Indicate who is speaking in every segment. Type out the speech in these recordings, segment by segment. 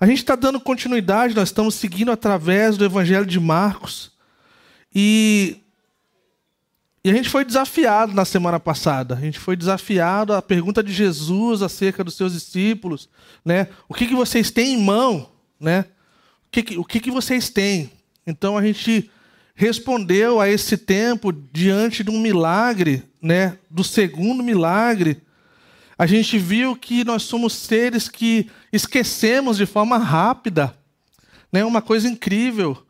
Speaker 1: A gente está dando continuidade, nós estamos seguindo através do Evangelho de Marcos. E, e a gente foi desafiado na semana passada. A gente foi desafiado à pergunta de Jesus acerca dos seus discípulos. Né? O que, que vocês têm em mão? Né? O, que, que, o que, que vocês têm? Então a gente respondeu a esse tempo diante de um milagre, né? do segundo milagre a gente viu que nós somos seres que esquecemos de forma rápida. Né? Uma coisa incrível.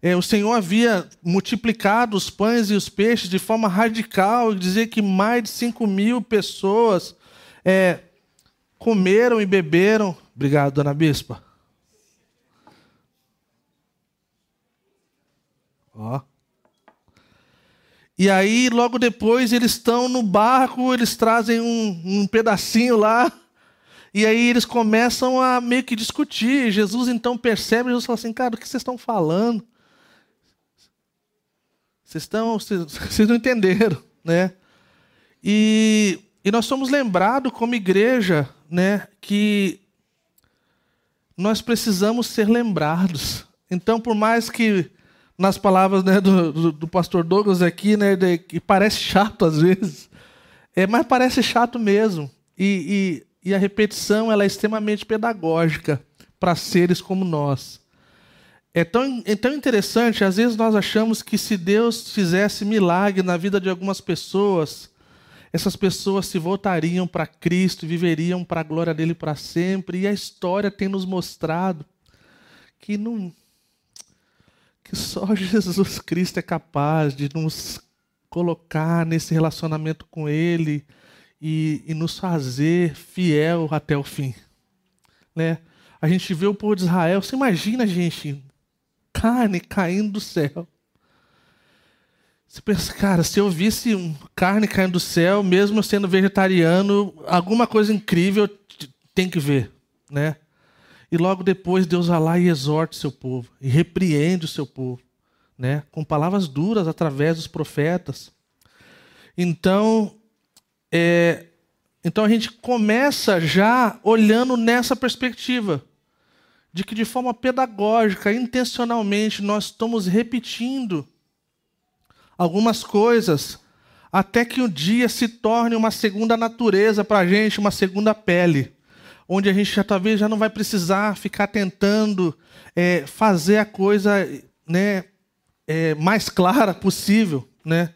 Speaker 1: É, o Senhor havia multiplicado os pães e os peixes de forma radical, e que mais de 5 mil pessoas é, comeram e beberam. Obrigado, dona Bispa. Ó. E aí, logo depois, eles estão no barco, eles trazem um, um pedacinho lá. E aí eles começam a meio que discutir. Jesus então percebe, Jesus fala assim, cara, o que vocês estão falando? Vocês estão, vocês, não entenderam, né? E, e nós somos lembrados como igreja, né, que nós precisamos ser lembrados. Então, por mais que nas palavras né, do, do, do, pastor Douglas aqui, né, de, que parece chato às vezes, é, mas parece chato mesmo. E, e, e a repetição ela é extremamente pedagógica para seres como nós. É tão, é tão interessante, às vezes nós achamos que se Deus fizesse milagre na vida de algumas pessoas, essas pessoas se voltariam para Cristo e viveriam para a glória dele para sempre. E a história tem nos mostrado que não, que só Jesus Cristo é capaz de nos colocar nesse relacionamento com Ele e, e nos fazer fiel até o fim. Né? A gente vê o povo de Israel, você imagina, gente, carne caindo do céu. Você pensa, cara, se eu visse carne caindo do céu, mesmo sendo vegetariano, alguma coisa incrível tem que ver, né? E logo depois Deus vai lá e exorta o seu povo, e repreende o seu povo, né? com palavras duras através dos profetas. Então, é, então a gente começa já olhando nessa perspectiva, de que de forma pedagógica, intencionalmente, nós estamos repetindo algumas coisas até que um dia se torne uma segunda natureza para a gente, uma segunda pele onde a gente já talvez já não vai precisar ficar tentando é, fazer a coisa né, é, mais clara possível, né?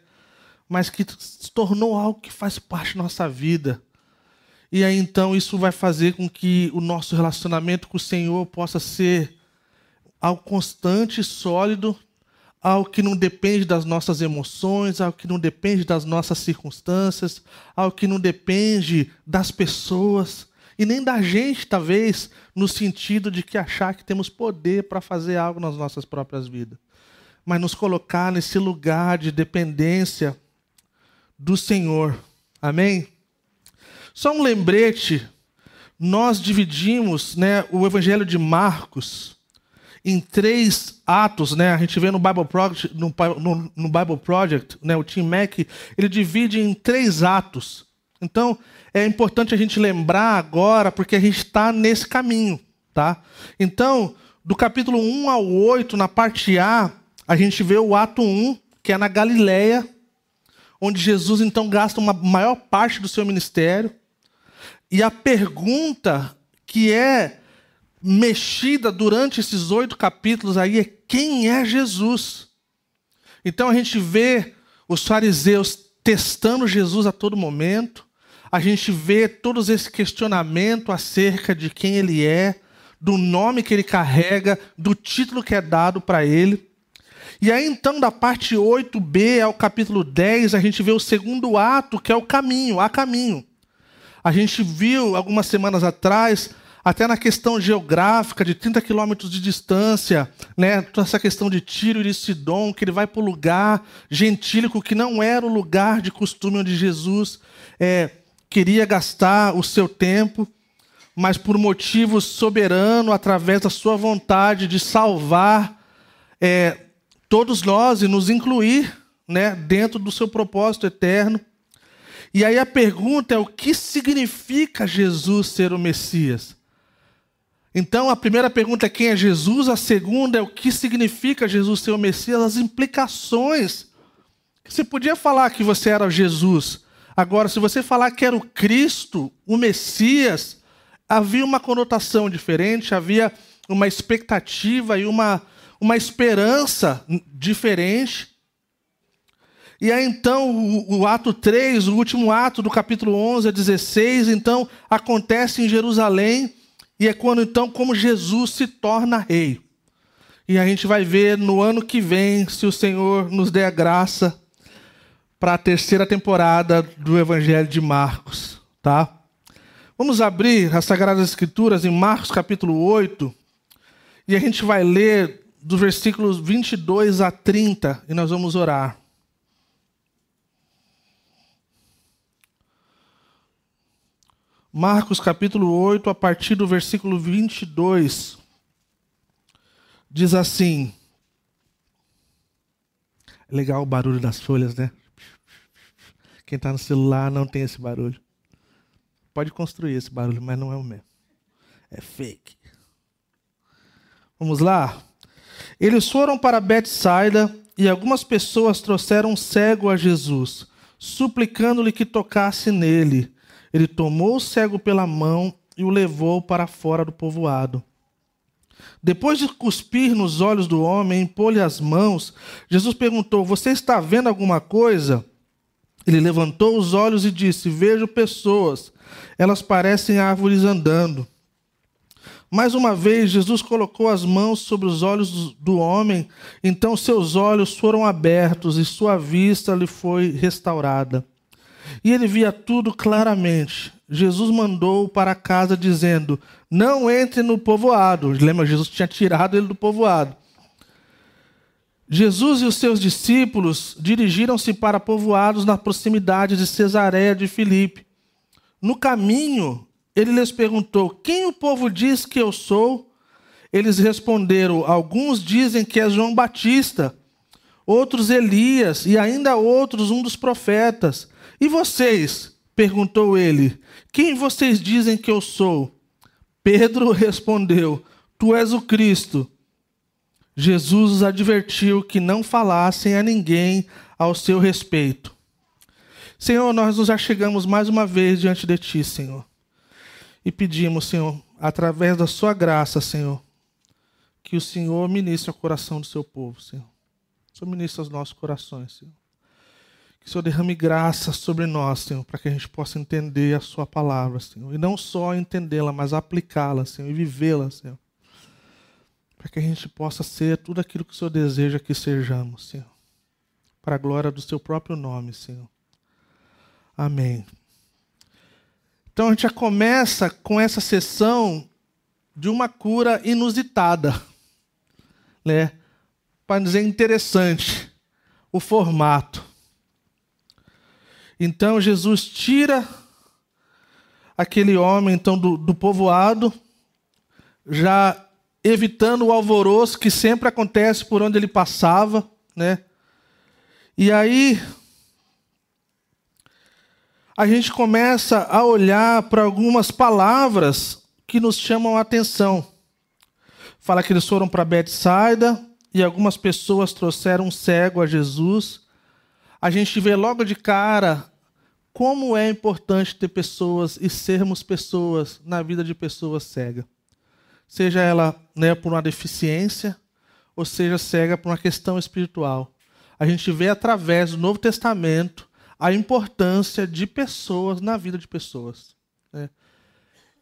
Speaker 1: mas que se tornou algo que faz parte da nossa vida. E aí então isso vai fazer com que o nosso relacionamento com o Senhor possa ser algo constante e sólido, algo que não depende das nossas emoções, algo que não depende das nossas circunstâncias, algo que não depende das pessoas, e nem da gente, talvez, no sentido de que achar que temos poder para fazer algo nas nossas próprias vidas, mas nos colocar nesse lugar de dependência do Senhor. Amém? Só um lembrete, nós dividimos né, o Evangelho de Marcos em três atos, né? A gente vê no Bible Project, no, no, no Bible Project, né, o Tim Mack, ele divide em três atos. Então, é importante a gente lembrar agora, porque a gente está nesse caminho. Tá? Então, do capítulo 1 ao 8, na parte A, a gente vê o ato 1, que é na Galileia, onde Jesus então gasta uma maior parte do seu ministério. E a pergunta que é mexida durante esses oito capítulos aí é quem é Jesus? Então a gente vê os fariseus testando Jesus a todo momento, a gente vê todo esse questionamento acerca de quem ele é, do nome que ele carrega, do título que é dado para ele. E aí então, da parte 8b ao capítulo 10, a gente vê o segundo ato, que é o caminho, a caminho. A gente viu algumas semanas atrás até na questão geográfica de 30 quilômetros de distância, né? Toda essa questão de Tiro e de Sidom, que ele vai para o lugar gentílico que não era o lugar de costume onde Jesus é, queria gastar o seu tempo, mas por motivo soberano, através da sua vontade de salvar é, todos nós e nos incluir né, dentro do seu propósito eterno. E aí a pergunta é: o que significa Jesus ser o Messias? Então, a primeira pergunta é quem é Jesus, a segunda é o que significa Jesus ser o Messias, as implicações. Você podia falar que você era Jesus, Agora, se você falar que era o Cristo, o Messias, havia uma conotação diferente, havia uma expectativa e uma, uma esperança diferente. E aí então o, o, ato 3, o último ato do capítulo 11 a 16, então acontece em Jerusalém e é quando então como Jesus se torna rei. E a gente vai ver no ano que vem, se o Senhor nos der a graça, para a terceira temporada do Evangelho de Marcos, tá? Vamos abrir as Sagradas Escrituras em Marcos capítulo 8 e a gente vai ler dos versículos 22 a 30 e nós vamos orar. Marcos capítulo 8, a partir do versículo 22, diz assim. É legal o barulho das folhas, né? Quem está no celular não tem esse barulho. Pode construir esse barulho, mas não é o mesmo. É fake. Vamos lá? Eles foram para Betsaida e algumas pessoas trouxeram um cego a Jesus, suplicando-lhe que tocasse nele. Ele tomou o cego pela mão e o levou para fora do povoado. Depois de cuspir nos olhos do homem, impor-lhe as mãos, Jesus perguntou: Você está vendo alguma coisa? Ele levantou os olhos e disse: Vejo pessoas, elas parecem árvores andando. Mais uma vez, Jesus colocou as mãos sobre os olhos do homem, então seus olhos foram abertos e sua vista lhe foi restaurada. E ele via tudo claramente. Jesus mandou para casa dizendo: Não entre no povoado. Lembra, Jesus tinha tirado ele do povoado. Jesus e os seus discípulos dirigiram-se para povoados na proximidade de Cesareia de Filipe. No caminho, ele lhes perguntou: Quem o povo diz que eu sou? Eles responderam: Alguns dizem que é João Batista, outros Elias e ainda outros um dos profetas. E vocês? perguntou ele: Quem vocês dizem que eu sou? Pedro respondeu: Tu és o Cristo. Jesus os advertiu que não falassem a ninguém ao seu respeito. Senhor, nós nos achegamos mais uma vez diante de Ti, Senhor. E pedimos, Senhor, através da Sua graça, Senhor, que o Senhor ministre o coração do seu povo, Senhor. O Senhor ministre nossos corações, Senhor. Que o Senhor derrame graça sobre nós, Senhor, para que a gente possa entender a Sua palavra, Senhor. E não só entendê-la, mas aplicá-la, Senhor, e vivê-la, Senhor que a gente possa ser tudo aquilo que o Senhor deseja que sejamos, Senhor. Para a glória do seu próprio nome, Senhor. Amém. Então a gente já começa com essa sessão de uma cura inusitada, né? Para dizer interessante o formato. Então Jesus tira aquele homem então do, do povoado, já evitando o alvoroço que sempre acontece por onde ele passava, né? E aí a gente começa a olhar para algumas palavras que nos chamam a atenção. Fala que eles foram para Betsaida e algumas pessoas trouxeram um cego a Jesus. A gente vê logo de cara como é importante ter pessoas e sermos pessoas na vida de pessoas cegas seja ela né, por uma deficiência, ou seja cega por uma questão espiritual. A gente vê através do Novo Testamento a importância de pessoas na vida de pessoas. Né?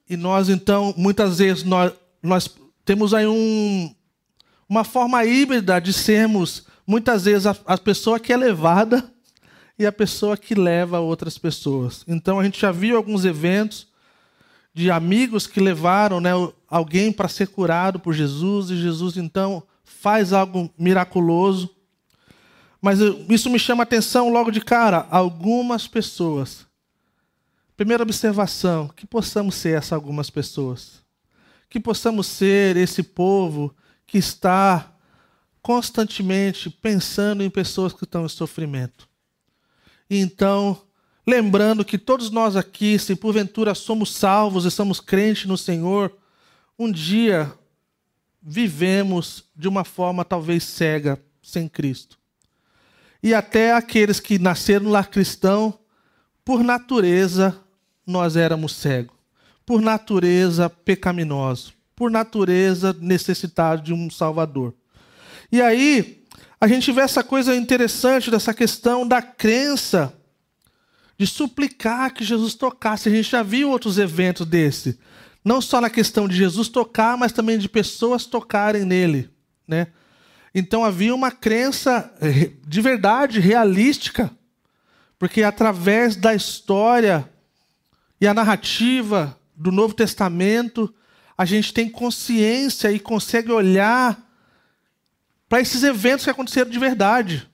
Speaker 1: E nós, então, muitas vezes, nós, nós temos aí um, uma forma híbrida de sermos, muitas vezes, a, a pessoa que é levada e a pessoa que leva outras pessoas. Então, a gente já viu alguns eventos de amigos que levaram né, alguém para ser curado por Jesus e Jesus então faz algo miraculoso. Mas isso me chama a atenção logo de cara. Algumas pessoas. Primeira observação: que possamos ser essas algumas pessoas. Que possamos ser esse povo que está constantemente pensando em pessoas que estão em sofrimento. E então, lembrando que todos nós aqui, se porventura somos salvos e somos crentes no Senhor, um dia vivemos de uma forma talvez cega, sem Cristo. E até aqueles que nasceram lá cristão, por natureza nós éramos cegos, por natureza pecaminosos, por natureza necessitados de um Salvador. E aí a gente vê essa coisa interessante dessa questão da crença de suplicar que Jesus tocasse. A gente já viu outros eventos desse. Não só na questão de Jesus tocar, mas também de pessoas tocarem nele, né? Então havia uma crença eh, de verdade, realística, porque através da história e a narrativa do Novo Testamento, a gente tem consciência e consegue olhar para esses eventos que aconteceram de verdade.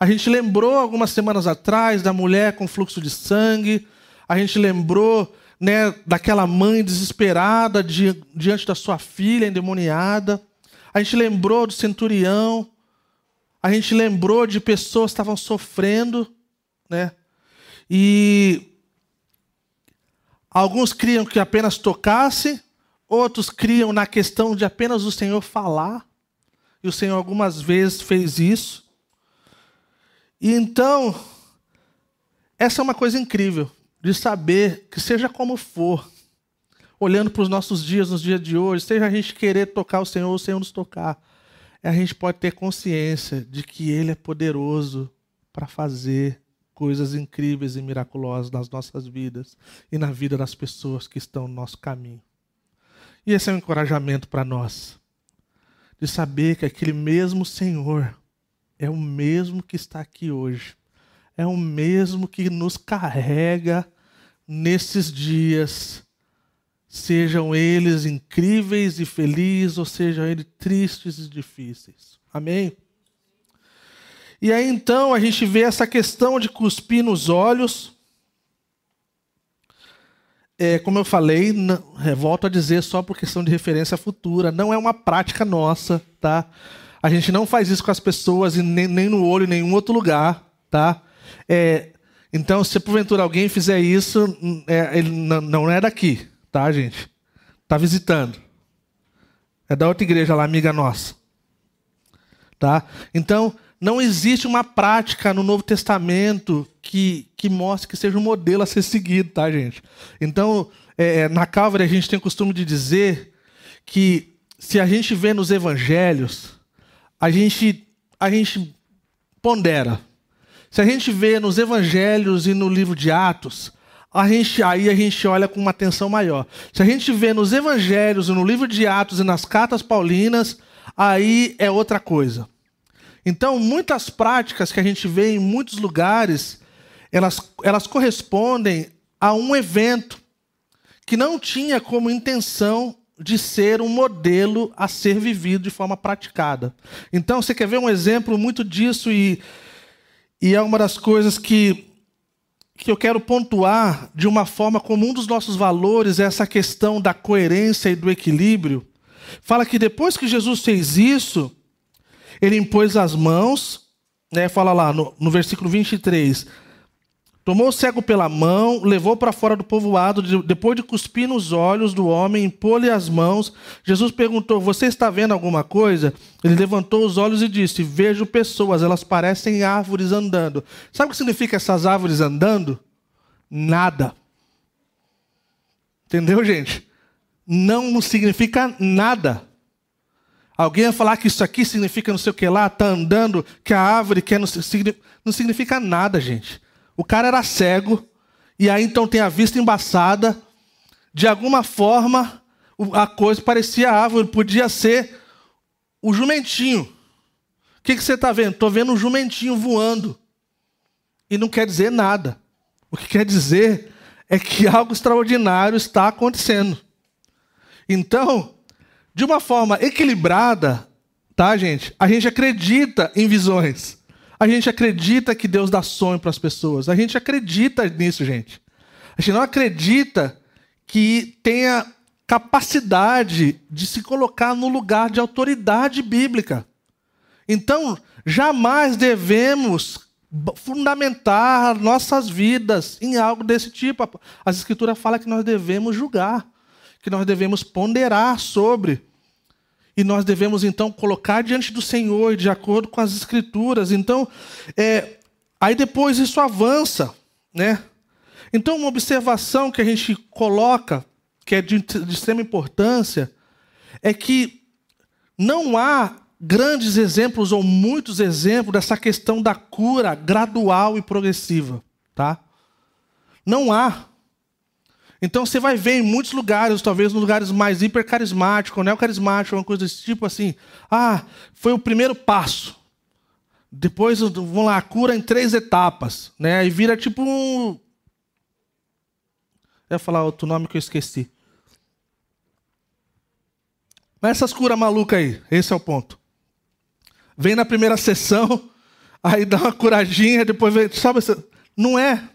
Speaker 1: A gente lembrou algumas semanas atrás da mulher com fluxo de sangue, a gente lembrou né, daquela mãe desesperada di diante da sua filha endemoniada. A gente lembrou do centurião. A gente lembrou de pessoas que estavam sofrendo, né? E alguns criam que apenas tocasse, outros criam na questão de apenas o Senhor falar. E o Senhor algumas vezes fez isso. E então, essa é uma coisa incrível de saber que, seja como for, olhando para os nossos dias, nos dias de hoje, seja a gente querer tocar o Senhor, ou o Senhor nos tocar, a gente pode ter consciência de que Ele é poderoso para fazer coisas incríveis e miraculosas nas nossas vidas e na vida das pessoas que estão no nosso caminho. E esse é um encorajamento para nós, de saber que aquele mesmo Senhor é o mesmo que está aqui hoje é o mesmo que nos carrega nesses dias, sejam eles incríveis e felizes, ou sejam eles tristes e difíceis. Amém? E aí então a gente vê essa questão de cuspir nos olhos. É, como eu falei, não, é, volto a dizer só por questão de referência futura, não é uma prática nossa, tá? A gente não faz isso com as pessoas e nem, nem no olho, em nenhum outro lugar, tá? É, então, se porventura alguém fizer isso, hum, é, ele não é daqui, tá, gente? Tá visitando. É da outra igreja lá, amiga nossa. Tá? Então, não existe uma prática no Novo Testamento que, que mostre que seja um modelo a ser seguido, tá, gente? Então, é, é na Calvary a gente tem o costume de dizer que se a gente vê nos evangelhos, a gente, a gente pondera. Se a gente vê nos evangelhos e no livro de Atos, a gente, aí a gente olha com uma atenção maior. Se a gente vê nos evangelhos, e no livro de Atos e nas cartas paulinas, aí é outra coisa. Então, muitas práticas que a gente vê em muitos lugares, elas, elas correspondem a um evento que não tinha como intenção de ser um modelo a ser vivido de forma praticada. Então, você quer ver um exemplo muito disso e e é uma das coisas que, que eu quero pontuar de uma forma como um dos nossos valores é essa questão da coerência e do equilíbrio. Fala que depois que Jesus fez isso, ele impôs as mãos, né, fala lá no, no versículo 23, Tomou o cego pela mão, levou para fora do povoado, depois de cuspir nos olhos do homem, pôr-lhe as mãos. Jesus perguntou: Você está vendo alguma coisa? Ele levantou os olhos e disse: Vejo pessoas, elas parecem árvores andando. Sabe o que significa essas árvores andando? Nada. Entendeu, gente? Não significa nada. Alguém ia falar que isso aqui significa não sei o que lá, está andando, que a árvore quer não significa nada, gente. O cara era cego, e aí então tem a vista embaçada. De alguma forma, a coisa parecia árvore, podia ser o jumentinho. O que, que você está vendo? Estou vendo um jumentinho voando. E não quer dizer nada. O que quer dizer é que algo extraordinário está acontecendo. Então, de uma forma equilibrada, tá, gente? A gente acredita em visões. A gente acredita que Deus dá sonho para as pessoas. A gente acredita nisso, gente. A gente não acredita que tenha capacidade de se colocar no lugar de autoridade bíblica. Então, jamais devemos fundamentar nossas vidas em algo desse tipo. As escrituras falam que nós devemos julgar, que nós devemos ponderar sobre. E nós devemos então colocar diante do Senhor, de acordo com as Escrituras. Então, é, aí depois isso avança, né? Então, uma observação que a gente coloca, que é de, de extrema importância, é que não há grandes exemplos ou muitos exemplos dessa questão da cura gradual e progressiva, tá? Não há. Então você vai ver em muitos lugares, talvez nos lugares mais hipercarismáticos, neocarismáticos, uma coisa desse tipo assim. Ah, foi o primeiro passo. Depois, vamos lá, cura em três etapas, né? E vira tipo um. Eu ia falar outro nome que eu esqueci. Mas essas curas malucas aí, esse é o ponto. Vem na primeira sessão, aí dá uma curadinha, depois vem. Sabe, não é.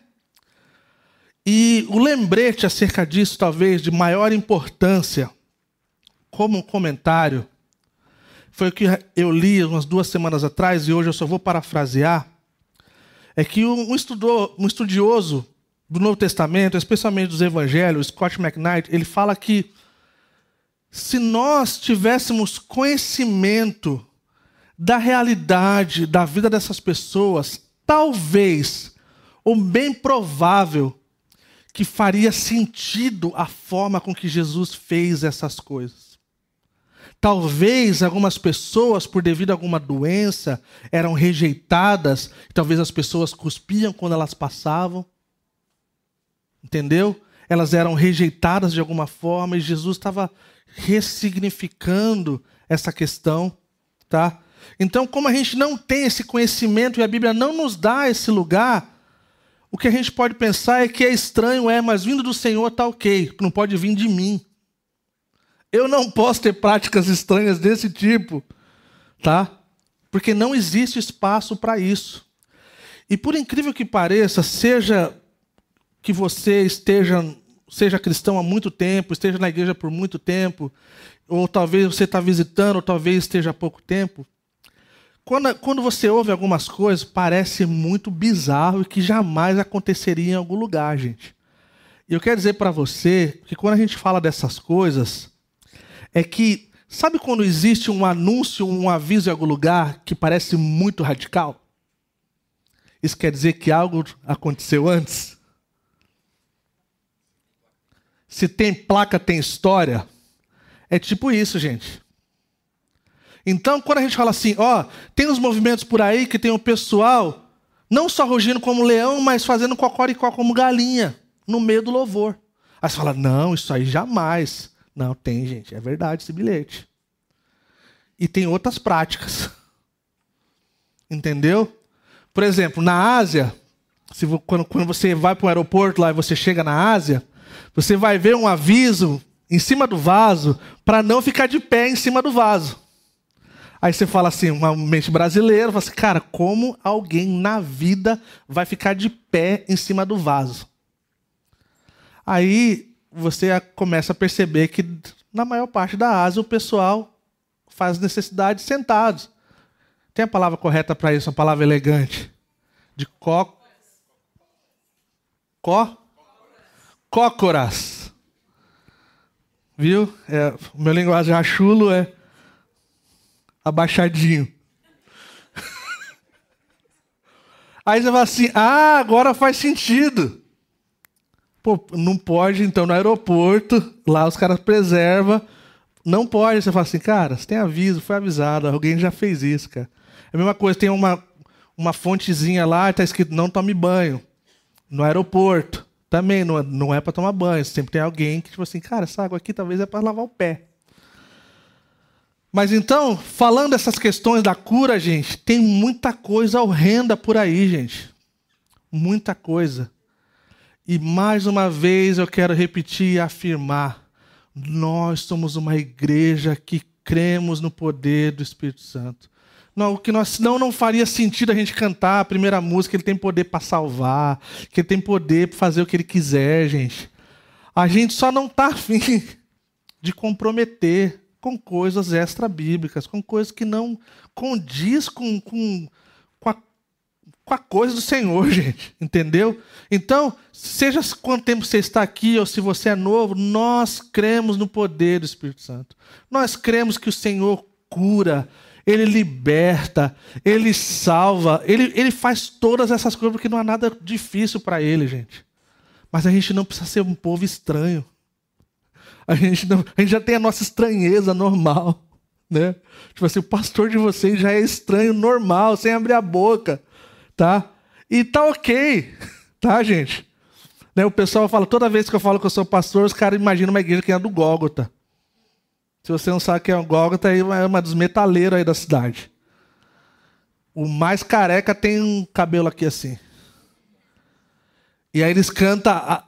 Speaker 1: E o lembrete acerca disso, talvez de maior importância, como um comentário, foi o que eu li umas duas semanas atrás, e hoje eu só vou parafrasear, é que um, estudor, um estudioso do Novo Testamento, especialmente dos Evangelhos, Scott McKnight, ele fala que se nós tivéssemos conhecimento da realidade da vida dessas pessoas, talvez, ou bem provável, que faria sentido a forma com que Jesus fez essas coisas. Talvez algumas pessoas, por devido a alguma doença, eram rejeitadas, talvez as pessoas cuspiam quando elas passavam. Entendeu? Elas eram rejeitadas de alguma forma e Jesus estava ressignificando essa questão, tá? Então, como a gente não tem esse conhecimento e a Bíblia não nos dá esse lugar, o que a gente pode pensar é que é estranho, é, mas vindo do Senhor está ok, não pode vir de mim. Eu não posso ter práticas estranhas desse tipo, tá? Porque não existe espaço para isso. E por incrível que pareça, seja que você esteja seja cristão há muito tempo, esteja na igreja por muito tempo, ou talvez você está visitando, ou talvez esteja há pouco tempo, quando, quando você ouve algumas coisas, parece muito bizarro e que jamais aconteceria em algum lugar, gente. E eu quero dizer para você que quando a gente fala dessas coisas, é que sabe quando existe um anúncio, um aviso em algum lugar que parece muito radical? Isso quer dizer que algo aconteceu antes? Se tem placa, tem história. É tipo isso, gente. Então, quando a gente fala assim, ó, tem uns movimentos por aí que tem o pessoal não só rugindo como leão, mas fazendo cocoricó como galinha, no meio do louvor. Aí você fala, não, isso aí jamais. Não, tem, gente, é verdade esse bilhete. E tem outras práticas. Entendeu? Por exemplo, na Ásia, se, quando, quando você vai para o aeroporto lá e você chega na Ásia, você vai ver um aviso em cima do vaso para não ficar de pé em cima do vaso. Aí você fala assim, uma mente brasileira, fala assim, cara, como alguém na vida vai ficar de pé em cima do vaso? Aí você começa a perceber que na maior parte da Ásia o pessoal faz necessidades sentados. Tem a palavra correta para isso, uma palavra elegante. De có... Có? Cócoras. Viu? É, o meu linguajar chulo é abaixadinho. Aí você fala assim: ah, agora faz sentido. Pô, não pode, então, no aeroporto, lá os caras preservam. Não pode. Você fala assim, cara, você tem aviso, foi avisado, alguém já fez isso, cara. É a mesma coisa, tem uma, uma fontezinha lá tá escrito não tome banho. No aeroporto. Também não, é, não é para tomar banho. Sempre tem alguém que, tipo assim, cara, essa água aqui talvez é para lavar o pé. Mas então, falando essas questões da cura, gente, tem muita coisa horrenda por aí, gente. Muita coisa. E mais uma vez eu quero repetir e afirmar: nós somos uma igreja que cremos no poder do Espírito Santo. Não, o que nós senão não faria sentido a gente cantar a primeira música, ele tem poder para salvar, que ele tem poder para fazer o que ele quiser, gente. A gente só não está afim de comprometer com coisas extra-bíblicas, com coisas que não condiz com, com, com, a, com a coisa do Senhor, gente. Entendeu? Então, seja quanto tempo você está aqui ou se você é novo, nós cremos no poder do Espírito Santo. Nós cremos que o Senhor cura, ele liberta, ele salva, ele, ele faz todas essas coisas porque não há nada difícil para ele, gente. Mas a gente não precisa ser um povo estranho. A gente, não, a gente já tem a nossa estranheza normal, né? Tipo assim, o pastor de vocês já é estranho, normal, sem abrir a boca, tá? E tá ok, tá, gente? Né, o pessoal fala, toda vez que eu falo que eu sou pastor, os caras imaginam uma igreja que é do Gólgota. Se você não sabe quem é o Gólgota, é uma dos metaleiros aí da cidade. O mais careca tem um cabelo aqui assim. E aí eles cantam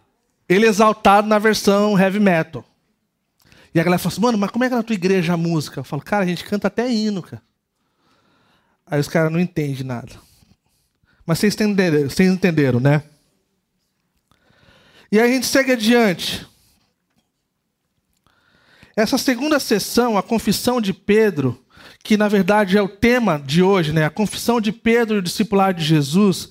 Speaker 1: ele exaltado na versão heavy metal. E a galera fala assim, mano, mas como é que é na tua igreja a música? Eu falo, cara, a gente canta até hino, cara. Aí os caras não entendem nada. Mas vocês entenderam, vocês entenderam, né? E aí a gente segue adiante. Essa segunda sessão, a confissão de Pedro, que na verdade é o tema de hoje, né? A confissão de Pedro e o discipulado de Jesus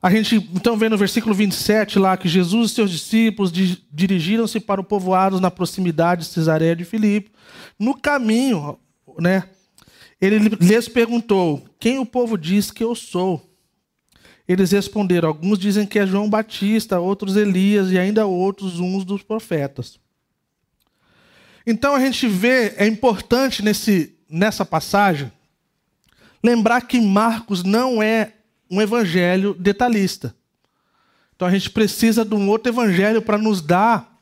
Speaker 1: a gente então vê no versículo 27 lá que Jesus e seus discípulos dirigiram-se para o povoado na proximidade de Cesareia de Filipe. No caminho, né, ele lhes perguntou: Quem o povo diz que eu sou? Eles responderam: Alguns dizem que é João Batista, outros Elias e ainda outros uns dos profetas. Então a gente vê, é importante nesse, nessa passagem lembrar que Marcos não é um evangelho detalhista. Então a gente precisa de um outro evangelho para nos dar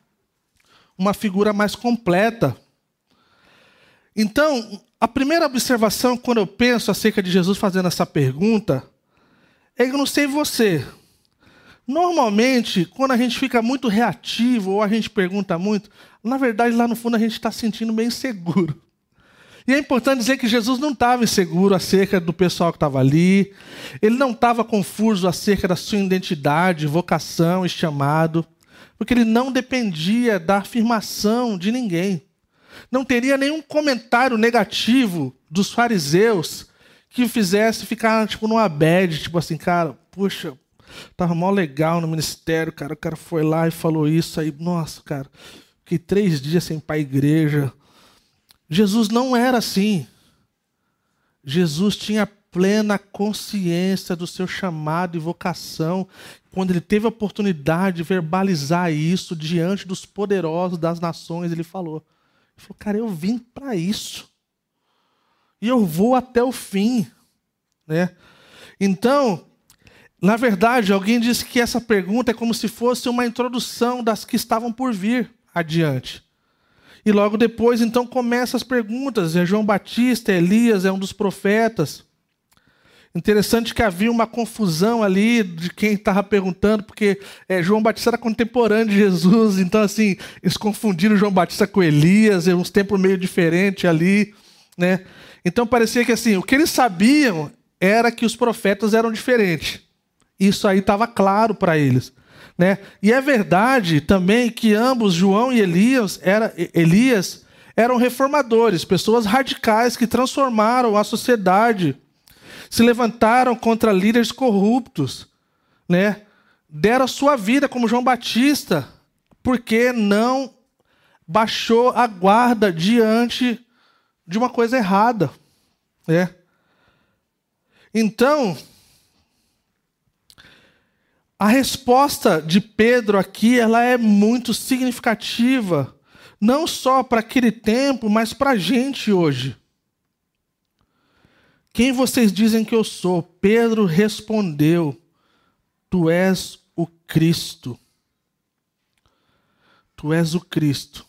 Speaker 1: uma figura mais completa. Então, a primeira observação quando eu penso acerca de Jesus fazendo essa pergunta é que eu não sei você. Normalmente, quando a gente fica muito reativo ou a gente pergunta muito, na verdade lá no fundo a gente está sentindo meio inseguro. E é importante dizer que Jesus não estava inseguro acerca do pessoal que estava ali, ele não estava confuso acerca da sua identidade, vocação e chamado, porque ele não dependia da afirmação de ninguém. Não teria nenhum comentário negativo dos fariseus que o fizesse ficar tipo numa bad, tipo assim, cara, puxa, tava mó legal no ministério, cara, o cara foi lá e falou isso aí, nossa, cara, fiquei três dias sem ir pra igreja, Jesus não era assim. Jesus tinha plena consciência do seu chamado e vocação, quando ele teve a oportunidade de verbalizar isso diante dos poderosos das nações, ele falou: ele falou "Cara, eu vim para isso. E eu vou até o fim", né? Então, na verdade, alguém disse que essa pergunta é como se fosse uma introdução das que estavam por vir adiante. E logo depois, então, começam as perguntas. É João Batista, é Elias é um dos profetas. Interessante que havia uma confusão ali de quem estava perguntando, porque é, João Batista era contemporâneo de Jesus, então, assim, eles confundiram João Batista com Elias, é uns tempos meio diferentes ali, né? Então, parecia que, assim, o que eles sabiam era que os profetas eram diferentes. Isso aí estava claro para eles. Né? E é verdade também que ambos, João e Elias, era, Elias, eram reformadores, pessoas radicais que transformaram a sociedade, se levantaram contra líderes corruptos, né? deram sua vida como João Batista, porque não baixou a guarda diante de uma coisa errada. Né? Então, a resposta de Pedro aqui, ela é muito significativa, não só para aquele tempo, mas para a gente hoje. Quem vocês dizem que eu sou? Pedro respondeu: Tu és o Cristo. Tu és o Cristo.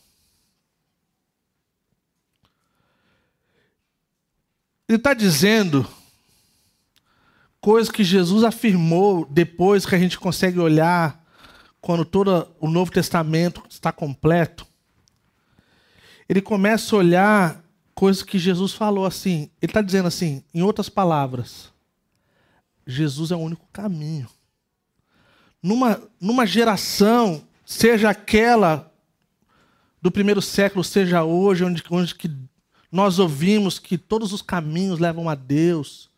Speaker 1: Ele está dizendo coisa que Jesus afirmou depois que a gente consegue olhar quando todo o Novo Testamento está completo. Ele começa a olhar coisas que Jesus falou assim. Ele está dizendo assim, em outras palavras, Jesus é o único caminho. Numa, numa geração, seja aquela do primeiro século, seja hoje, onde, onde que nós ouvimos que todos os caminhos levam a Deus,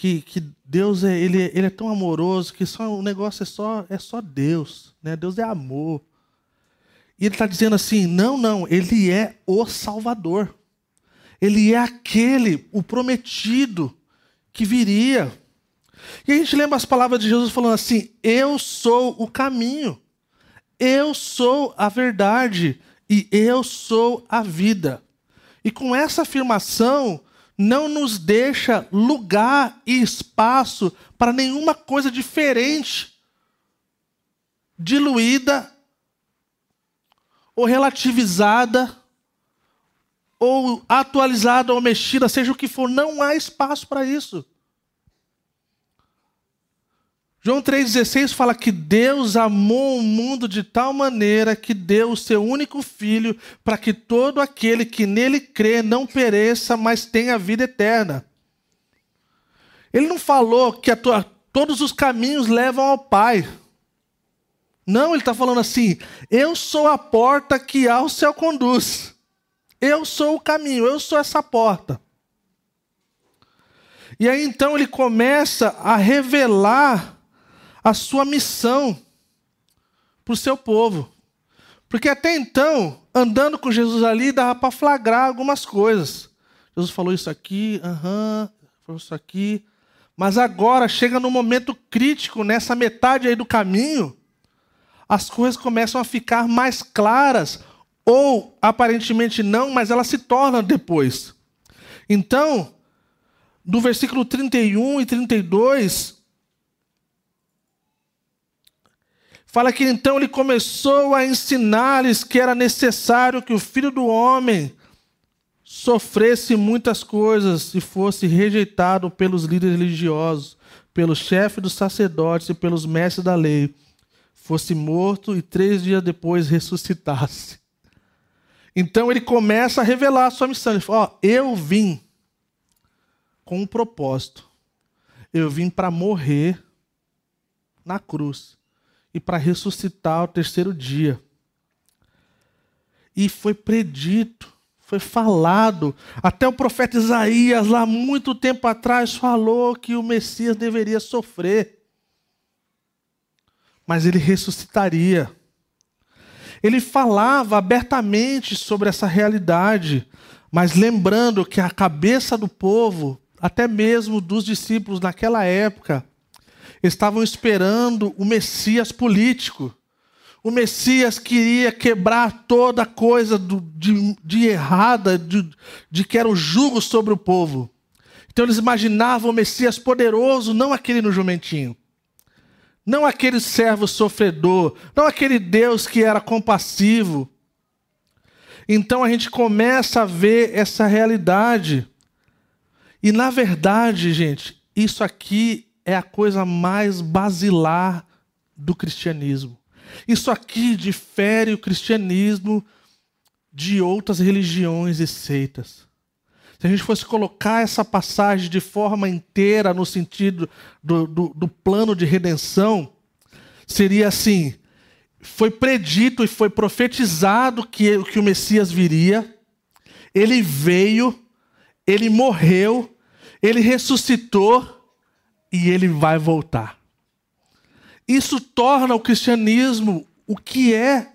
Speaker 1: que, que Deus é, ele, ele é tão amoroso que só o negócio é só, é só Deus, né? Deus é amor. E ele está dizendo assim: não, não, ele é o Salvador. Ele é aquele, o prometido, que viria. E a gente lembra as palavras de Jesus falando assim: Eu sou o caminho, eu sou a verdade e eu sou a vida. E com essa afirmação, não nos deixa lugar e espaço para nenhuma coisa diferente, diluída ou relativizada ou atualizada ou mexida, seja o que for, não há espaço para isso. João 3,16 fala que Deus amou o mundo de tal maneira que deu o seu único filho para que todo aquele que nele crê não pereça, mas tenha vida eterna. Ele não falou que tua, todos os caminhos levam ao Pai. Não, ele está falando assim: eu sou a porta que ao céu conduz. Eu sou o caminho, eu sou essa porta. E aí então ele começa a revelar a sua missão para o seu povo. Porque até então, andando com Jesus ali, dava para flagrar algumas coisas. Jesus falou isso aqui, aham, uhum, falou isso aqui. Mas agora chega no momento crítico, nessa metade aí do caminho, as coisas começam a ficar mais claras, ou aparentemente não, mas elas se tornam depois. Então, do versículo 31 e 32, Fala que então ele começou a ensinar-lhes que era necessário que o filho do homem sofresse muitas coisas e fosse rejeitado pelos líderes religiosos, pelo chefe dos sacerdotes e pelos mestres da lei, fosse morto e três dias depois ressuscitasse. Então ele começa a revelar a sua missão. Ele fala: oh, eu vim com um propósito. Eu vim para morrer na cruz e para ressuscitar ao terceiro dia. E foi predito, foi falado. Até o profeta Isaías, lá muito tempo atrás, falou que o Messias deveria sofrer. Mas ele ressuscitaria. Ele falava abertamente sobre essa realidade, mas lembrando que a cabeça do povo, até mesmo dos discípulos naquela época, estavam esperando o Messias político. O Messias queria quebrar toda coisa do, de, de, errada, de, de que era o jugo sobre o povo. Então eles imaginavam o Messias poderoso, não aquele no jumentinho. Não aquele servo sofredor, não aquele Deus que era compassivo. Então a gente começa a ver essa realidade. E na verdade, gente, isso aqui é a coisa mais basilar do cristianismo. Isso aqui difere o cristianismo de outras religiões e seitas. Se a gente fosse colocar essa passagem de forma inteira, no sentido do, do, do plano de redenção, seria assim: foi predito e foi profetizado que, que o Messias viria, ele veio, ele morreu, ele ressuscitou e ele vai voltar. Isso torna o cristianismo o que é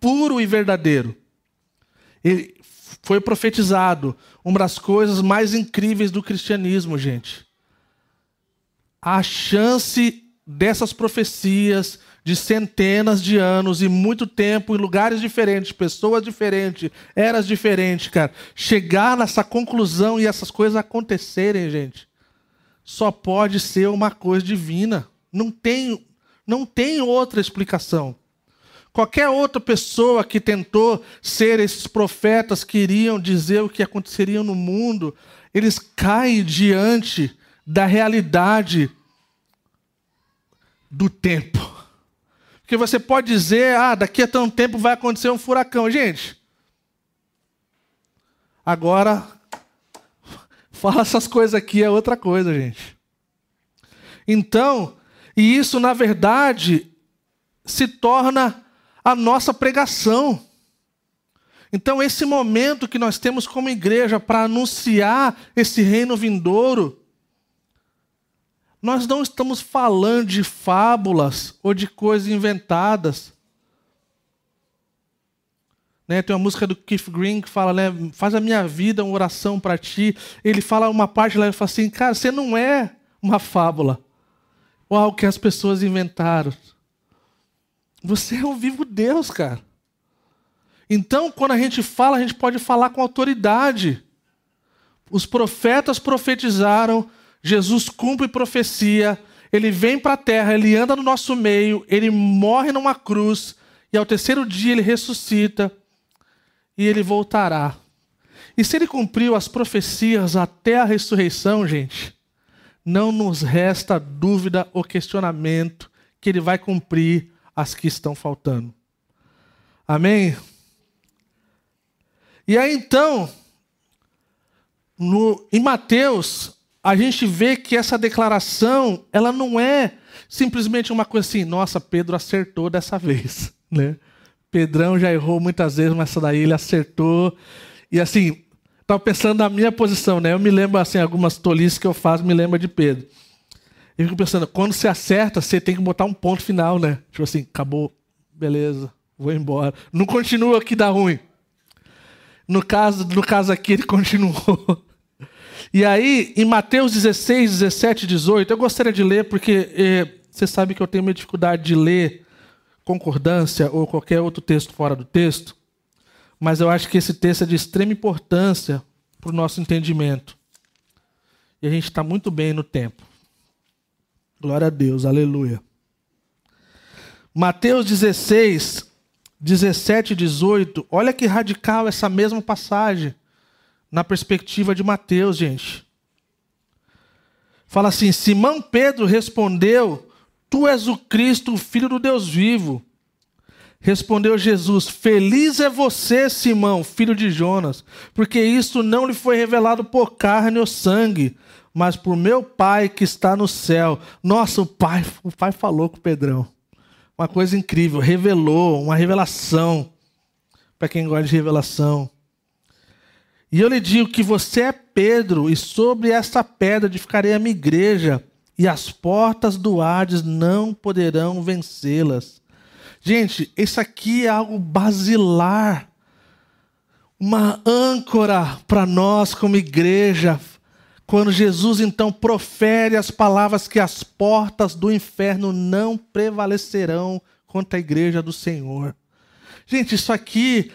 Speaker 1: puro e verdadeiro. Ele foi profetizado uma das coisas mais incríveis do cristianismo, gente. A chance dessas profecias de centenas de anos e muito tempo em lugares diferentes, pessoas diferentes, eras diferentes, cara, chegar nessa conclusão e essas coisas acontecerem, gente só pode ser uma coisa divina. Não tem, não tem outra explicação. Qualquer outra pessoa que tentou ser esses profetas que iriam dizer o que aconteceria no mundo, eles caem diante da realidade do tempo. Porque você pode dizer, ah, daqui a tanto tempo vai acontecer um furacão. Gente, agora Fala essas coisas aqui é outra coisa, gente. Então, e isso na verdade se torna a nossa pregação. Então, esse momento que nós temos como igreja para anunciar esse reino vindouro, nós não estamos falando de fábulas ou de coisas inventadas. Né, tem uma música do Keith Green que fala, né, faz a minha vida uma oração para ti. Ele fala uma parte lá, ele fala assim, cara, você não é uma fábula. Ou algo que as pessoas inventaram. Você é o vivo Deus, cara. Então, quando a gente fala, a gente pode falar com autoridade. Os profetas profetizaram, Jesus cumpre profecia, ele vem para a terra, ele anda no nosso meio, ele morre numa cruz, e ao terceiro dia ele ressuscita e ele voltará. E se ele cumpriu as profecias até a ressurreição, gente, não nos resta dúvida ou questionamento que ele vai cumprir as que estão faltando. Amém? E aí então, no, em Mateus, a gente vê que essa declaração, ela não é simplesmente uma coisa assim, nossa, Pedro acertou dessa vez, né? Pedrão já errou muitas vezes, mas essa daí ele acertou. E assim, tava pensando na minha posição, né? Eu me lembro, assim, algumas tolices que eu faço, me lembro de Pedro. E fico pensando, quando você acerta, você tem que botar um ponto final, né? Tipo assim, acabou, beleza, vou embora. Não continua que dá ruim. No caso, no caso aqui, ele continuou. E aí, em Mateus 16, 17 e 18, eu gostaria de ler, porque eh, você sabe que eu tenho minha dificuldade de ler concordância ou qualquer outro texto fora do texto, mas eu acho que esse texto é de extrema importância para o nosso entendimento. E a gente está muito bem no tempo. Glória a Deus, aleluia. Mateus 16, 17 e 18, olha que radical essa mesma passagem na perspectiva de Mateus, gente. Fala assim: Simão Pedro respondeu Tu és o Cristo, o filho do Deus vivo. Respondeu Jesus: Feliz é você, Simão, filho de Jonas, porque isto não lhe foi revelado por carne ou sangue, mas por meu Pai que está no céu. Nossa, o Pai, o pai falou com o Pedrão. Uma coisa incrível, revelou, uma revelação. Para quem gosta de revelação. E eu lhe digo que você é Pedro, e sobre esta pedra edificarei a minha igreja e as portas do Hades não poderão vencê-las. Gente, isso aqui é algo basilar, uma âncora para nós como igreja. Quando Jesus então profere as palavras que as portas do inferno não prevalecerão contra a igreja do Senhor. Gente, isso aqui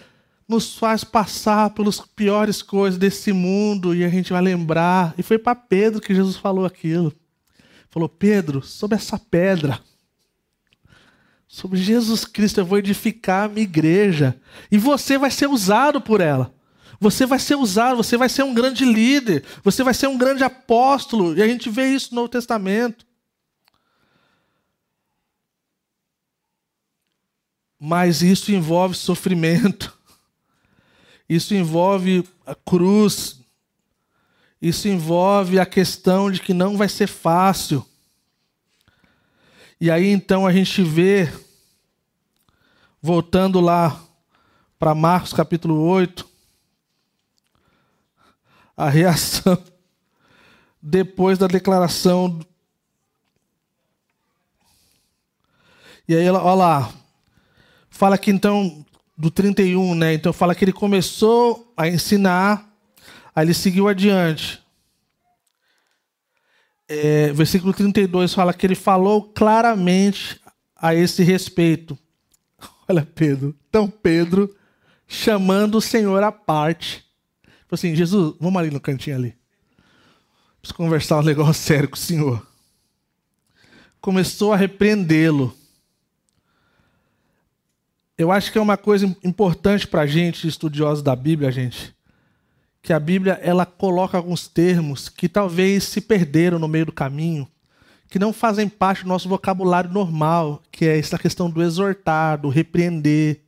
Speaker 1: nos faz passar pelas piores coisas desse mundo e a gente vai lembrar. E foi para Pedro que Jesus falou aquilo falou: Pedro, sobre essa pedra, sobre Jesus Cristo, eu vou edificar a minha igreja. E você vai ser usado por ela. Você vai ser usado, você vai ser um grande líder, você vai ser um grande apóstolo. E a gente vê isso no Novo Testamento. Mas isso envolve sofrimento. Isso envolve a cruz, isso envolve a questão de que não vai ser fácil. E aí então a gente vê, voltando lá para Marcos capítulo 8, a reação depois da declaração. E aí, olha lá, fala que então, do 31, né? Então fala que ele começou a ensinar Aí ele seguiu adiante. É, versículo 32 fala que ele falou claramente a esse respeito. Olha, Pedro. Então, Pedro, chamando o Senhor à parte. Falou assim: Jesus, vamos ali no cantinho ali. Preciso conversar um negócio sério com o Senhor. Começou a repreendê-lo. Eu acho que é uma coisa importante para a gente, estudiosos da Bíblia, gente que a Bíblia ela coloca alguns termos que talvez se perderam no meio do caminho, que não fazem parte do nosso vocabulário normal, que é essa questão do exortar, do repreender,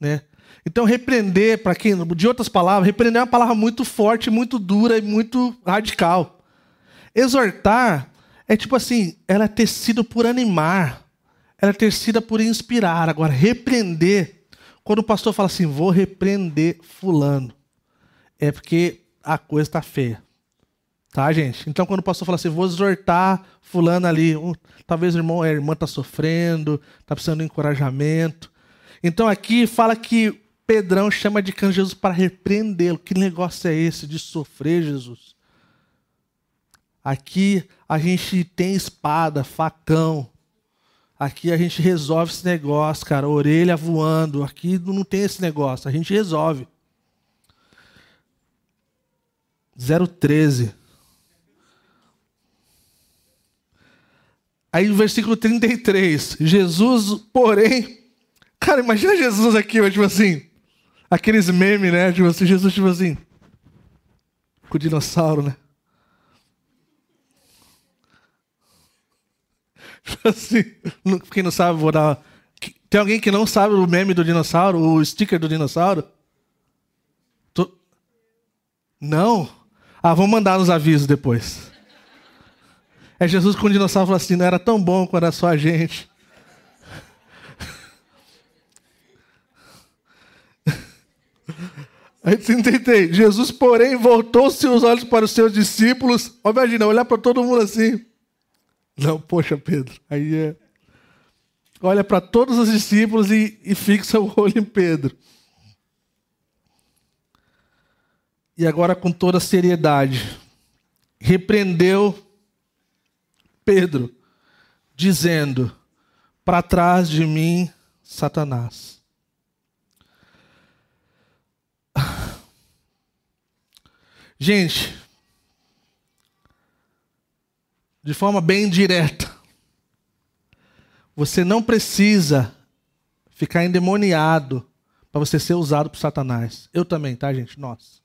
Speaker 1: né? Então repreender, para quem, de outras palavras, repreender é uma palavra muito forte, muito dura e muito radical. Exortar é tipo assim, ela é tecida por animar, ela é tecida por inspirar. Agora repreender, quando o pastor fala assim, vou repreender fulano, é porque a coisa tá feia. Tá, gente? Então, quando o pastor fala assim, vou exortar fulano ali, um, talvez o irmão, a irmã tá sofrendo, tá precisando de encorajamento. Então, aqui fala que Pedrão chama de cão Jesus para repreendê-lo. Que negócio é esse de sofrer, Jesus? Aqui a gente tem espada, facão. Aqui a gente resolve esse negócio, cara. Orelha voando. Aqui não tem esse negócio. A gente resolve. 013. Aí o versículo 33. Jesus, porém. Cara, imagina Jesus aqui, tipo assim. Aqueles memes, né? Tipo assim, Jesus, tipo assim. Com o dinossauro, né? Tipo assim. Quem não sabe, vou dar. Tem alguém que não sabe o meme do dinossauro, o sticker do dinossauro? Tô... Não. Ah, vamos mandar nos avisos depois. É Jesus com o dinossauro falando assim: não era tão bom quando era só a gente. Aí 33, Jesus, porém, voltou seus olhos para os seus discípulos. imagina, olhar para todo mundo assim. Não, poxa, Pedro. Aí é. Olha para todos os discípulos e, e fixa o olho em Pedro. e agora com toda seriedade, repreendeu Pedro, dizendo: Para trás de mim, Satanás. Gente, de forma bem direta, você não precisa ficar endemoniado para você ser usado por Satanás. Eu também, tá, gente? Nós.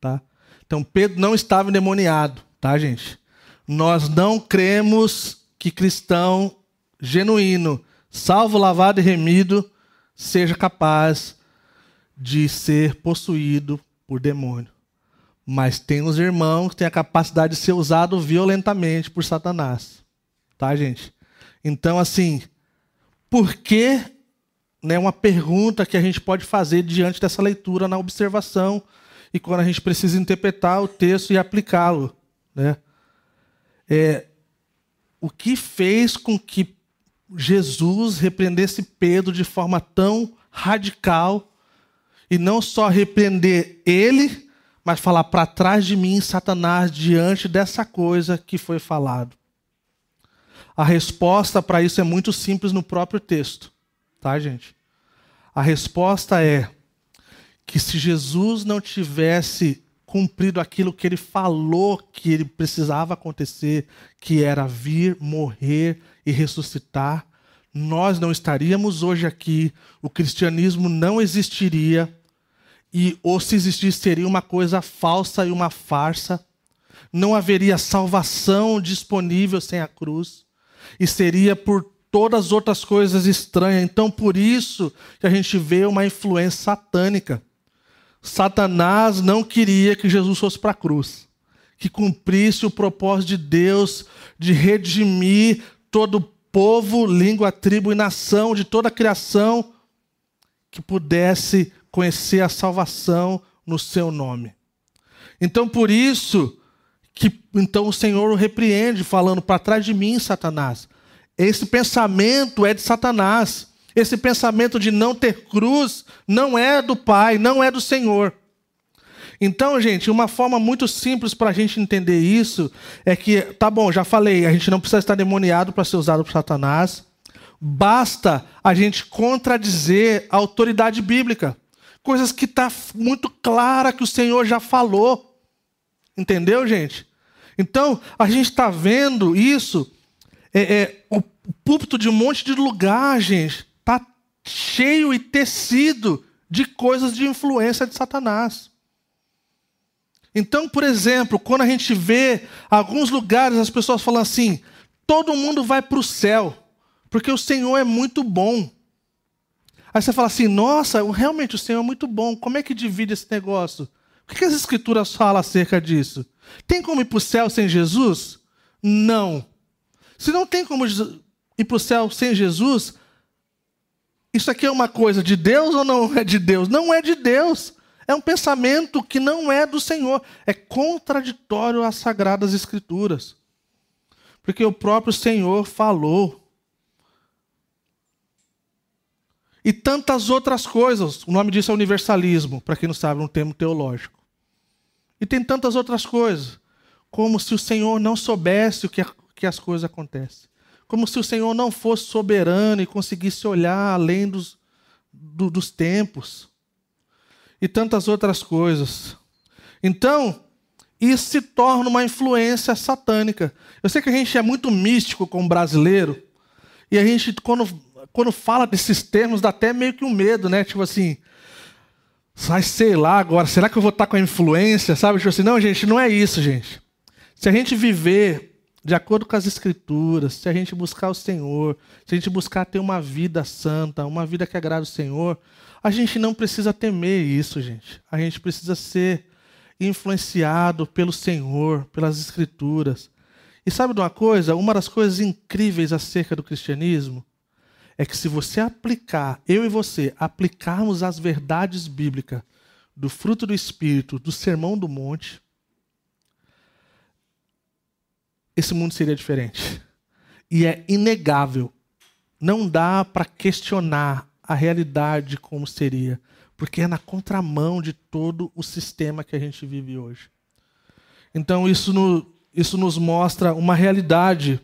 Speaker 1: Tá? Então, Pedro não estava endemoniado, tá, gente? Nós não cremos que cristão genuíno, salvo, lavado e remido, seja capaz de ser possuído por demônio. Mas tem os irmãos que têm a capacidade de ser usado violentamente por Satanás. Tá, gente? Então, assim, por que né, uma pergunta que a gente pode fazer diante dessa leitura na observação e quando a gente precisa interpretar o texto e aplicá-lo. Né? É, o que fez com que Jesus repreendesse Pedro de forma tão radical e não só repreender ele, mas falar para trás de mim, Satanás, diante dessa coisa que foi falado. A resposta para isso é muito simples no próprio texto, tá, gente? A resposta é que se Jesus não tivesse cumprido aquilo que ele falou que ele precisava acontecer, que era vir, morrer e ressuscitar, nós não estaríamos hoje aqui, o cristianismo não existiria, e ou se existisse seria uma coisa falsa e uma farsa. Não haveria salvação disponível sem a cruz, e seria por todas as outras coisas estranhas. Então, por isso que a gente vê uma influência satânica. Satanás não queria que Jesus fosse para a cruz, que cumprisse o propósito de Deus de redimir todo povo, língua, tribo e nação, de toda a criação, que pudesse conhecer a salvação no seu nome. Então, por isso que então o Senhor o repreende, falando para trás de mim, Satanás. Esse pensamento é de Satanás. Esse pensamento de não ter cruz não é do Pai, não é do Senhor. Então, gente, uma forma muito simples para a gente entender isso é que, tá bom, já falei, a gente não precisa estar demoniado para ser usado por Satanás. Basta a gente contradizer a autoridade bíblica. Coisas que está muito clara que o Senhor já falou. Entendeu, gente? Então, a gente está vendo isso, é, é, o púlpito de um monte de lugar, gente, cheio e tecido de coisas de influência de Satanás. Então, por exemplo, quando a gente vê alguns lugares as pessoas falam assim: todo mundo vai para o céu, porque o Senhor é muito bom. Aí você fala assim: nossa, realmente o Senhor é muito bom, como é que divide esse negócio? O que as Escrituras falam acerca disso? Tem como ir para o céu sem Jesus? Não. Se não tem como ir para o céu sem Jesus, isso aqui é uma coisa de Deus ou não é de Deus? Não é de Deus. É um pensamento que não é do Senhor. É contraditório às sagradas Escrituras. Porque o próprio Senhor falou. E tantas outras coisas. O nome disso é universalismo, para quem não sabe, é um termo teológico. E tem tantas outras coisas. Como se o Senhor não soubesse o que, que as coisas acontecem como se o Senhor não fosse soberano e conseguisse olhar além dos, do, dos tempos, e tantas outras coisas. Então, isso se torna uma influência satânica. Eu sei que a gente é muito místico como brasileiro, e a gente, quando, quando fala desses termos, dá até meio que um medo, né? Tipo assim, mas sei lá agora, será que eu vou estar com a influência, sabe? Tipo assim, não, gente, não é isso, gente. Se a gente viver de acordo com as Escrituras, se a gente buscar o Senhor, se a gente buscar ter uma vida santa, uma vida que agrada o Senhor, a gente não precisa temer isso, gente. A gente precisa ser influenciado pelo Senhor, pelas Escrituras. E sabe de uma coisa? Uma das coisas incríveis acerca do cristianismo é que se você aplicar, eu e você, aplicarmos as verdades bíblicas do fruto do Espírito, do Sermão do Monte, esse mundo seria diferente. E é inegável. Não dá para questionar a realidade como seria, porque é na contramão de todo o sistema que a gente vive hoje. Então, isso, no, isso nos mostra uma realidade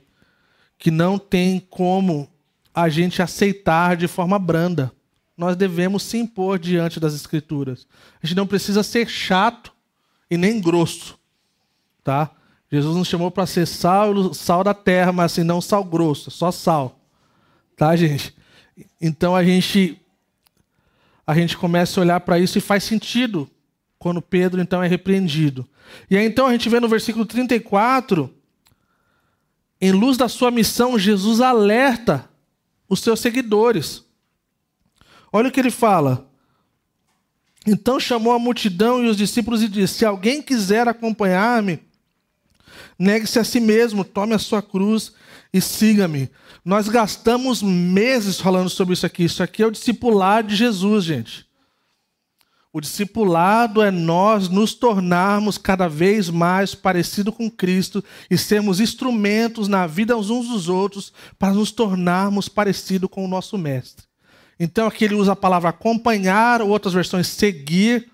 Speaker 1: que não tem como a gente aceitar de forma branda. Nós devemos se impor diante das Escrituras. A gente não precisa ser chato e nem grosso, tá? Jesus nos chamou para ser sal, sal da terra, mas assim, não sal grosso, só sal. Tá, gente? Então a gente a gente começa a olhar para isso e faz sentido quando Pedro então é repreendido. E aí então a gente vê no versículo 34, em luz da sua missão, Jesus alerta os seus seguidores. Olha o que ele fala. Então chamou a multidão e os discípulos e disse: Se alguém quiser acompanhar-me, Negue-se a si mesmo, tome a sua cruz e siga-me. Nós gastamos meses falando sobre isso aqui. Isso aqui é o discipulado de Jesus, gente. O discipulado é nós nos tornarmos cada vez mais parecido com Cristo e sermos instrumentos na vida uns dos outros para nos tornarmos parecido com o nosso mestre. Então aqui ele usa a palavra acompanhar, outras versões seguir.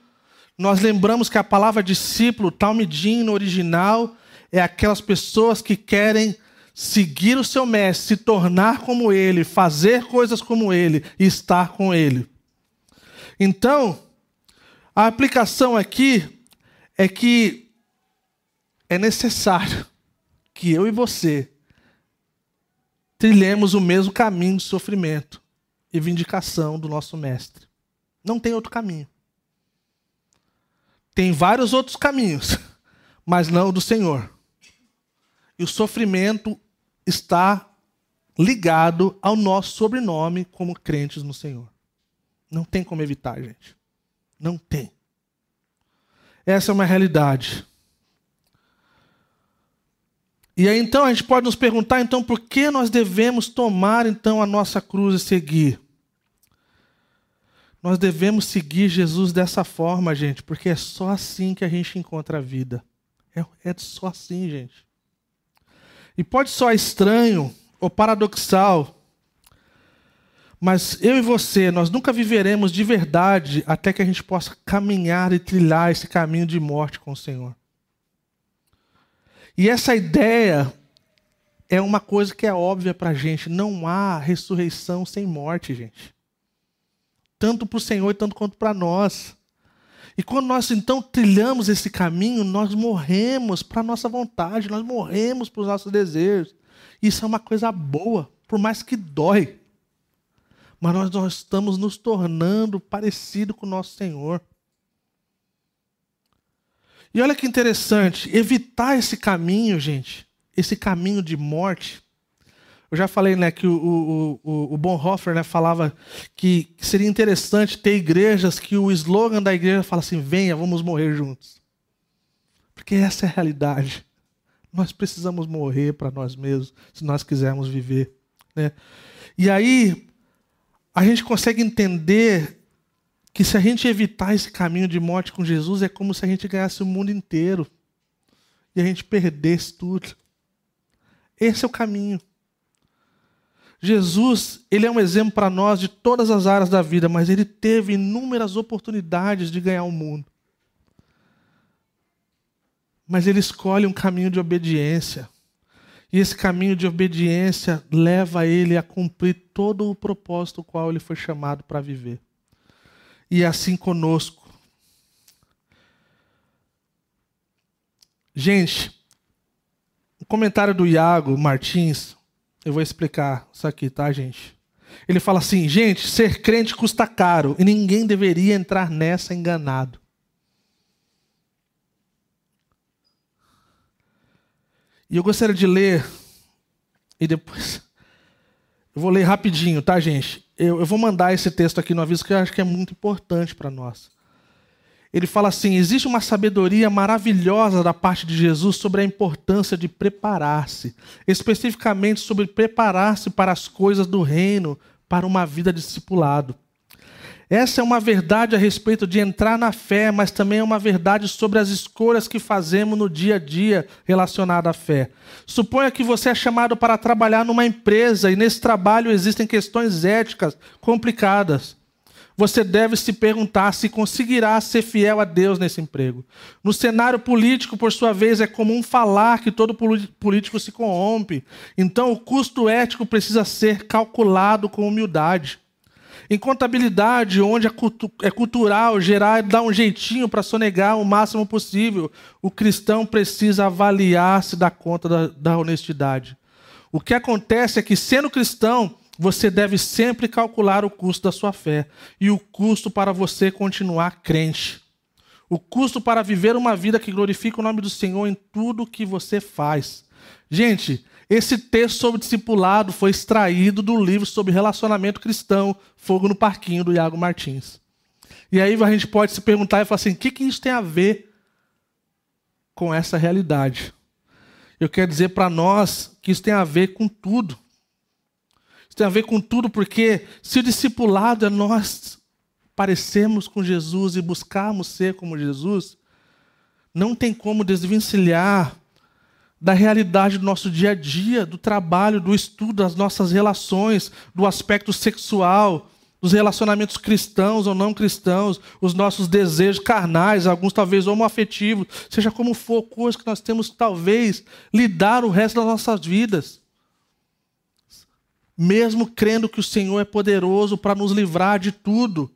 Speaker 1: Nós lembramos que a palavra discípulo, talmidim no original, é aquelas pessoas que querem seguir o seu mestre, se tornar como ele, fazer coisas como ele, estar com ele. Então, a aplicação aqui é que é necessário que eu e você trilhemos o mesmo caminho de sofrimento e vindicação do nosso mestre. Não tem outro caminho. Tem vários outros caminhos, mas não o do Senhor. E o sofrimento está ligado ao nosso sobrenome como crentes no Senhor. Não tem como evitar, gente. Não tem. Essa é uma realidade. E aí então a gente pode nos perguntar então por que nós devemos tomar então a nossa cruz e seguir? Nós devemos seguir Jesus dessa forma, gente, porque é só assim que a gente encontra a vida. É, é só assim, gente. E pode soar estranho ou paradoxal, mas eu e você, nós nunca viveremos de verdade até que a gente possa caminhar e trilhar esse caminho de morte com o Senhor. E essa ideia é uma coisa que é óbvia para a gente. Não há ressurreição sem morte, gente. Tanto para o Senhor tanto quanto para nós. E quando nós então trilhamos esse caminho, nós morremos para a nossa vontade, nós morremos para os nossos desejos. Isso é uma coisa boa, por mais que dói. Mas nós, estamos nos tornando parecido com o nosso Senhor. E olha que interessante, evitar esse caminho, gente, esse caminho de morte, eu já falei né, que o, o, o Bonhoeffer né, falava que seria interessante ter igrejas que o slogan da igreja fala assim: venha, vamos morrer juntos. Porque essa é a realidade. Nós precisamos morrer para nós mesmos se nós quisermos viver. Né? E aí a gente consegue entender que se a gente evitar esse caminho de morte com Jesus, é como se a gente ganhasse o mundo inteiro e a gente perdesse tudo. Esse é o caminho. Jesus, ele é um exemplo para nós de todas as áreas da vida, mas ele teve inúmeras oportunidades de ganhar o mundo. Mas ele escolhe um caminho de obediência. E esse caminho de obediência leva ele a cumprir todo o propósito qual ele foi chamado para viver. E é assim conosco. Gente, o comentário do Iago Martins, eu vou explicar isso aqui, tá, gente? Ele fala assim: gente, ser crente custa caro e ninguém deveria entrar nessa enganado. E eu gostaria de ler, e depois. Eu vou ler rapidinho, tá, gente? Eu, eu vou mandar esse texto aqui no aviso que eu acho que é muito importante para nós ele fala assim: existe uma sabedoria maravilhosa da parte de Jesus sobre a importância de preparar-se, especificamente sobre preparar-se para as coisas do reino, para uma vida discipulado. Essa é uma verdade a respeito de entrar na fé, mas também é uma verdade sobre as escolhas que fazemos no dia a dia relacionada à fé. Suponha que você é chamado para trabalhar numa empresa e nesse trabalho existem questões éticas complicadas você deve se perguntar se conseguirá ser fiel a Deus nesse emprego. No cenário político, por sua vez, é comum falar que todo político se corrompe. Então, o custo ético precisa ser calculado com humildade. Em contabilidade, onde é cultural gerar dar um jeitinho para sonegar o máximo possível, o cristão precisa avaliar se dá conta da, da honestidade. O que acontece é que, sendo cristão, você deve sempre calcular o custo da sua fé e o custo para você continuar crente. O custo para viver uma vida que glorifica o nome do Senhor em tudo que você faz. Gente, esse texto sobre discipulado foi extraído do livro sobre relacionamento cristão, Fogo no Parquinho, do Iago Martins. E aí a gente pode se perguntar e falar assim: o que, que isso tem a ver com essa realidade? Eu quero dizer para nós que isso tem a ver com tudo. Isso tem a ver com tudo, porque se o discipulado é nós parecermos com Jesus e buscarmos ser como Jesus, não tem como desvencilhar da realidade do nosso dia a dia, do trabalho, do estudo, das nossas relações, do aspecto sexual, dos relacionamentos cristãos ou não cristãos, os nossos desejos carnais, alguns talvez homoafetivos, seja como for, coisas que nós temos talvez lidar o resto das nossas vidas mesmo crendo que o Senhor é poderoso para nos livrar de tudo,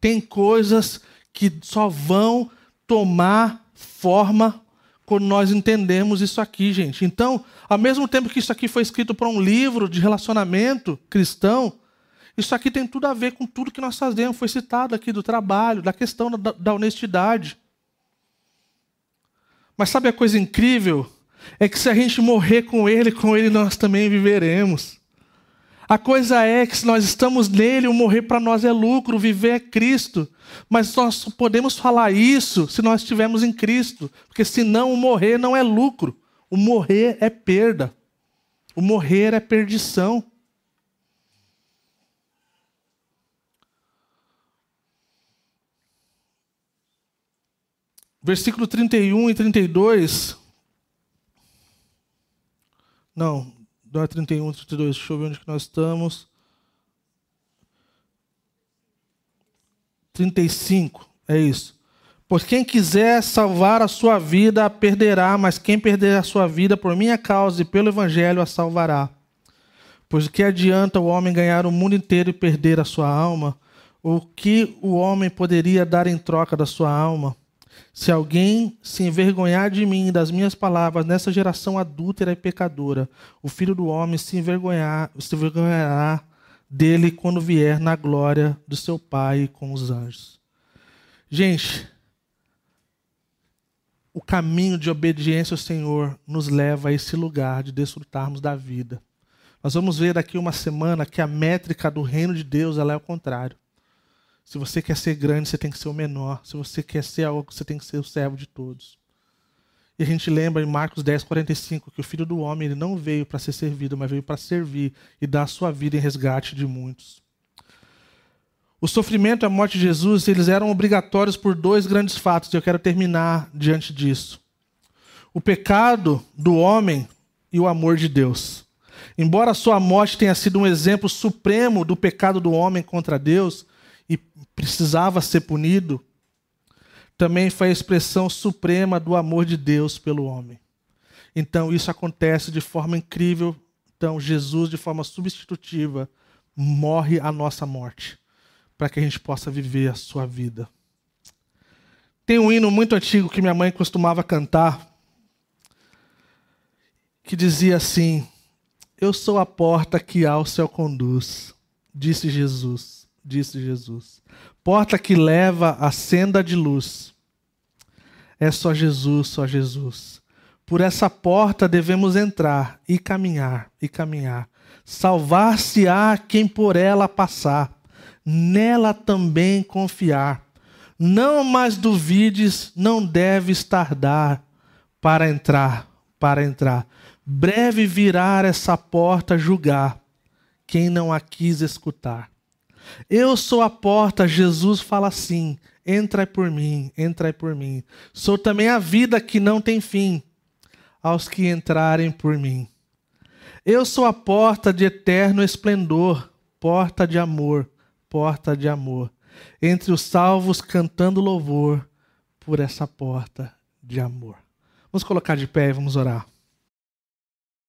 Speaker 1: tem coisas que só vão tomar forma quando nós entendemos isso aqui, gente. Então, ao mesmo tempo que isso aqui foi escrito para um livro de relacionamento cristão, isso aqui tem tudo a ver com tudo que nós fazemos. Foi citado aqui do trabalho, da questão da, da honestidade. Mas sabe a coisa incrível? É que se a gente morrer com ele, com ele nós também viveremos. A coisa é que se nós estamos nele, o morrer para nós é lucro, viver é Cristo. Mas nós podemos falar isso se nós estivermos em Cristo, porque senão o morrer não é lucro, o morrer é perda, o morrer é perdição. Versículo 31 e 32. Não, Dá 31, 32. Deixa eu ver onde que nós estamos. 35. É isso. Pois quem quiser salvar a sua vida a perderá, mas quem perder a sua vida por minha causa e pelo evangelho a salvará. Pois o que adianta o homem ganhar o mundo inteiro e perder a sua alma? O que o homem poderia dar em troca da sua alma? Se alguém se envergonhar de mim e das minhas palavras nessa geração adúltera e pecadora, o filho do homem se, envergonhar, se envergonhará dele quando vier na glória do seu Pai com os anjos. Gente, o caminho de obediência ao Senhor nos leva a esse lugar de desfrutarmos da vida. Nós vamos ver daqui uma semana que a métrica do reino de Deus ela é o contrário. Se você quer ser grande, você tem que ser o menor. Se você quer ser algo, você tem que ser o servo de todos. E a gente lembra em Marcos 10, 45, que o Filho do Homem ele não veio para ser servido, mas veio para servir e dar a sua vida em resgate de muitos. O sofrimento e a morte de Jesus eles eram obrigatórios por dois grandes fatos, e eu quero terminar diante disso. O pecado do homem e o amor de Deus. Embora a sua morte tenha sido um exemplo supremo do pecado do homem contra Deus, e precisava ser punido, também foi a expressão suprema do amor de Deus pelo homem. Então, isso acontece de forma incrível. Então, Jesus, de forma substitutiva, morre a nossa morte, para que a gente possa viver a sua vida. Tem um hino muito antigo que minha mãe costumava cantar, que dizia assim: Eu sou a porta que ao céu conduz, disse Jesus disse Jesus. Porta que leva à senda de luz. É só Jesus, só Jesus. Por essa porta devemos entrar e caminhar, e caminhar. Salvar-se-á quem por ela passar, nela também confiar. Não mais duvides, não deves tardar para entrar, para entrar. Breve virar essa porta julgar quem não a quis escutar. Eu sou a porta, Jesus fala assim: entrai por mim, entrai por mim. Sou também a vida que não tem fim, aos que entrarem por mim. Eu sou a porta de eterno esplendor, porta de amor, porta de amor. Entre os salvos cantando louvor por essa porta de amor. Vamos colocar de pé e vamos orar.